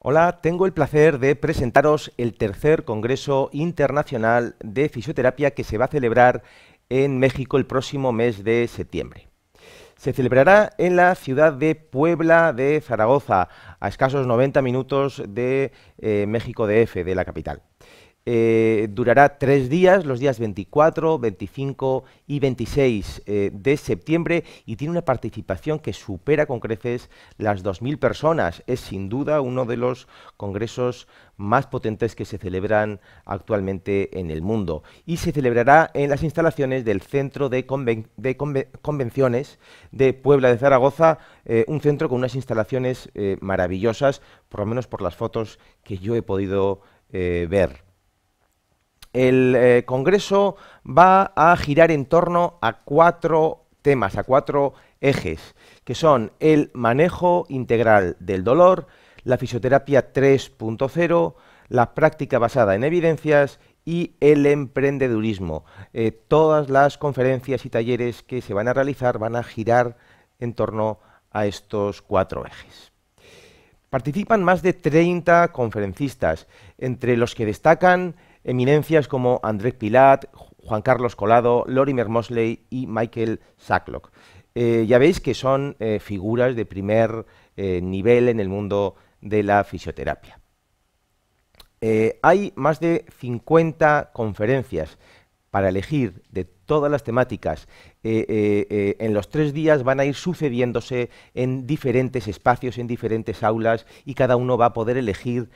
Hola, tengo el placer de presentaros el tercer Congreso Internacional de Fisioterapia que se va a celebrar en México el próximo mes de septiembre. Se celebrará en la ciudad de Puebla de Zaragoza, a escasos 90 minutos de eh, México México DF, de la capital. Eh, durará tres días, los días 24, 25 y 26 eh, de septiembre y tiene una participación que supera con creces las 2.000 personas. Es sin duda uno de los congresos más potentes que se celebran actualmente en el mundo y se celebrará en las instalaciones del Centro de, Convenciones de Puebla de Zaragoza, eh, un centro con unas instalaciones maravillosas, por lo menos por las fotos que yo he podido ver el eh, Congreso va a girar en torno a cuatro temas, a cuatro ejes, que son el manejo integral del dolor, la fisioterapia 3.0, la práctica basada en evidencias y el emprendedurismo. Eh, todas las conferencias y talleres que se van a realizar van a girar en torno a estos cuatro ejes. Participan más de 30 conferencistas, entre los que destacan eminencias como André Pilat, Juan Carlos Colado, Lorimer Mosley y Michael Sacklock. Eh, ya veis que son eh, figuras de primer eh, nivel en el mundo de la fisioterapia. hay más de 50 conferencias para elegir de todas las temáticas. Eh, eh, eh, en los tres días van a ir sucediéndose en diferentes espacios, en diferentes aulas, y cada uno va a poder elegir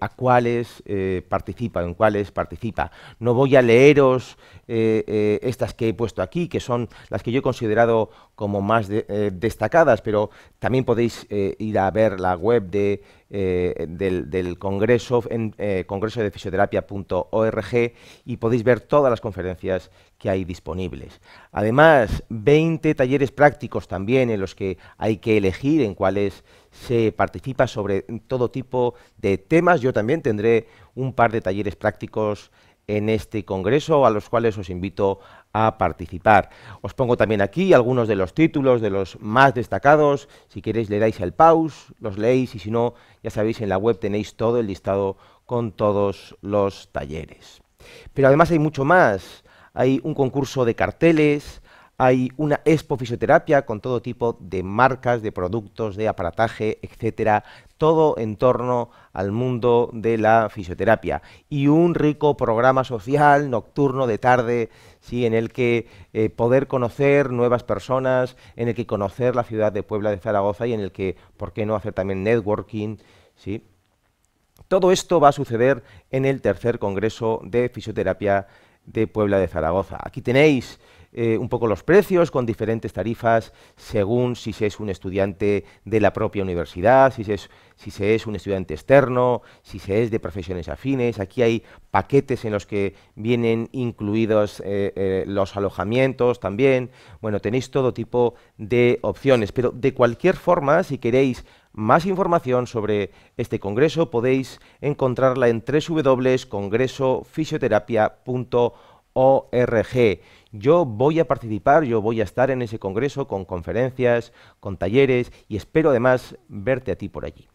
a cuáles participa, en cuáles participa. No voy a leeros estas que he puesto aquí, que son las que yo he considerado como más destacadas, pero también podéis ir a ver la web de del, congreso en congreso de fisioterapia.org y podéis ver todas las conferencias que hay disponibles. Además, 20 talleres prácticos también en los que hay que elegir en cuáles se participa sobre todo tipo de temas. Yo también tendré un par de talleres prácticos en este congreso a los cuales os invito a participar. Os pongo también aquí algunos de los títulos de los más destacados. Si queréis le dais el pause, los leéis y si no, ya sabéis, en la web tenéis todo el listado con todos los talleres. Pero además hay mucho más hay un concurso de carteles, hay una expo fisioterapia con todo tipo de marcas, de productos, de aparataje, etcétera, todo en torno al mundo de la fisioterapia y un rico programa social nocturno de tarde, sí, en el que eh, poder conocer nuevas personas, en el que conocer la ciudad de Puebla de Zaragoza y en el que, ¿por qué no hacer también networking, sí? Todo esto va a suceder en el tercer congreso de fisioterapia de Puebla de Zaragoza. Aquí tenéis eh, un poco los precios con diferentes tarifas según si se es un estudiante de la propia universidad, si se es, si se es un estudiante externo, si se es de profesiones afines. Aquí hay paquetes en los que vienen incluidos eh, eh, los alojamientos también. Bueno, tenéis todo tipo de opciones, pero de cualquier forma, si queréis más información sobre este congreso podéis encontrarla en www.congresofisioterapia.org. Yo voy a participar, yo voy a estar en ese congreso con conferencias, con talleres y espero además verte a ti por allí.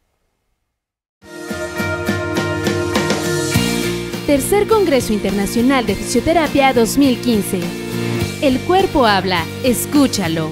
Tercer Congreso Internacional de Fisioterapia 2015. El cuerpo habla, escúchalo.